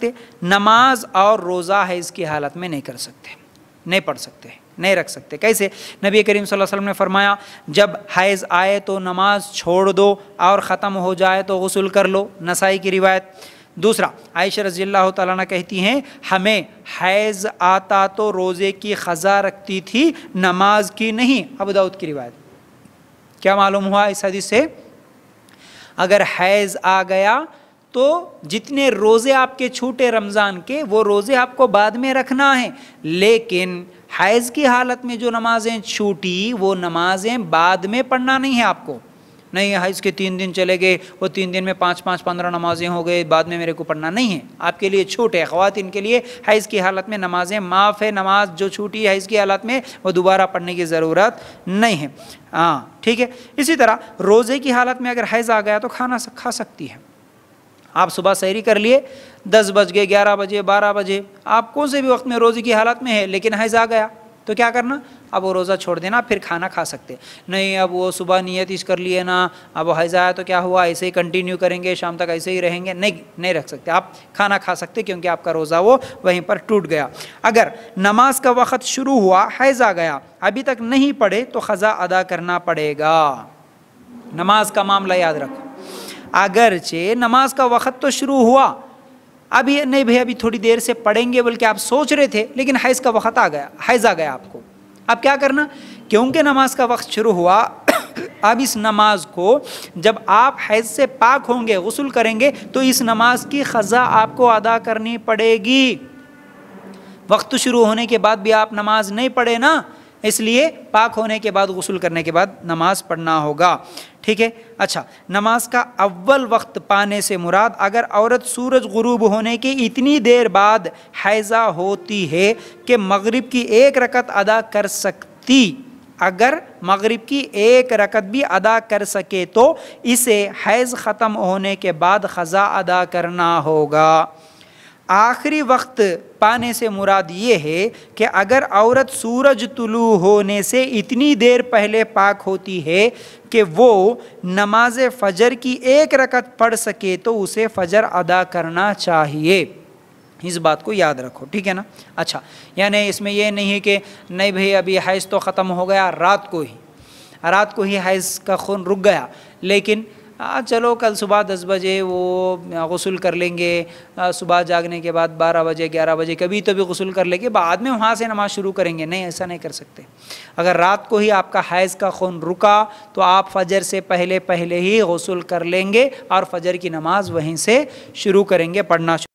सकते नमाज और रोज़ा है इसकी हालत में नहीं कर सकते नहीं पढ़ सकते नहीं रख सकते कैसे नबी करीम सल्लल्लाहु अलैहि वसल्लम ने फरमाया जब हैज़ आए तो नमाज छोड़ दो और ख़त्म हो जाए तो गसूल कर लो नसाई की रिवायत दूसरा आयश रजील्ला तला कहती हैं हमें हैज़ आता तो रोज़े की ख़ज़ा रखती थी नमाज की नहीं अब दाऊद की रिवायत क्या मालूम हुआ इस हदीस से अगर हैज़ आ गया तो जितने रोज़े आपके छूटे रमज़ान के वो रोज़े आपको बाद में रखना है लेकिन हैज़ की हालत में जो नमाज़ें छूटी वो नमाज़ें बाद में पढ़ना नहीं है आपको नहीं हैज़ के तीन दिन चले गए वो तीन दिन में पाँच पाँच पंद्रह नमाज़ें हो गए बाद में मेरे को पढ़ना नहीं है आपके लिए छूट है ख़वान के लिए हैज़ की हालत में नमाज़ें माफ़ है नमाज जो छूटी हैज़ की हालत में वो दोबारा पढ़ने की ज़रूरत नहीं है हाँ ठीक है इसी तरह रोज़े की हालत में अगर हैज़ आ गया तो खाना खा सकती है आप सुबह सैरी कर लिए दस बज गए ग्यारह बजे बारह बजे आप कौन से भी वक्त में रोज़े की हालत में है लेकिन हज आ गया तो क्या करना अब वो रोज़ा छोड़ देना फिर खाना खा सकते नहीं अब वो सुबह नियत इस कर लिए ना अब हज आया तो क्या हुआ ऐसे ही कंटिन्यू करेंगे शाम तक ऐसे ही रहेंगे नहीं नहीं रख सकते आप खाना खा सकते क्योंकि आपका रोज़ा वो वहीं पर टूट गया अगर नमाज का वक्त शुरू हुआ हैजा आ गया अभी तक नहीं पढ़े तो ख़ज़ा अदा करना पड़ेगा नमाज का मामला याद रखो अगरचे नमाज का वक़्त तो शुरू हुआ अभी नहीं भाई अभी थोड़ी देर से पढ़ेंगे बल्कि आप सोच रहे थे लेकिन हैज़ का वक़्त आ गया हैज़ आ गया आपको अब क्या करना क्योंकि नमाज का वक्त शुरू हुआ अब इस नमाज को जब आप हैज़ से पाक होंगे गसल करेंगे तो इस नमाज की ख़ज़ा आपको अदा करनी पड़ेगी वक्त शुरू होने के बाद भी आप नमाज नहीं पढ़े ना इसलिए पाक होने के बाद गसल करने के बाद नमाज़ पढ़ना होगा ठीक है अच्छा नमाज का अव्वल वक्त पाने से मुराद अगर औरत सूरज गुरूब होने की इतनी देर बाद हैज़ा होती है कि मगरिब की एक रकत अदा कर सकती अगर मगरिब की एक रकत भी अदा कर सके तो इसे हैज़ ख़त्म होने के बाद ख़ज़ा अदा करना होगा आखिरी वक्त पाने से मुराद ये है कि अगर औरत सूरज तुलू होने से इतनी देर पहले पाक होती है कि वो नमाज फ़जर की एक रकत पढ़ सके तो उसे फ़जर अदा करना चाहिए इस बात को याद रखो ठीक है ना अच्छा यानी इसमें यह नहीं है कि नहीं भाई अभी हैज़ तो ख़त्म हो गया रात को ही रात को ही हैज़ का खून रुक गया लेकिन हाँ चलो कल सुबह दस बजे वो गसल कर लेंगे सुबह जागने के बाद बारह बजे ग्यारह बजे कभी तभी तो भी गसल कर लेंगे बाद में वहाँ से नमाज़ शुरू करेंगे नहीं ऐसा नहीं कर सकते अगर रात को ही आपका हैज़ का खून रुका तो आप फजर से पहले पहले ही गसल कर लेंगे और फजर की नमाज़ वहीं से शुरू करेंगे पढ़ना शुरू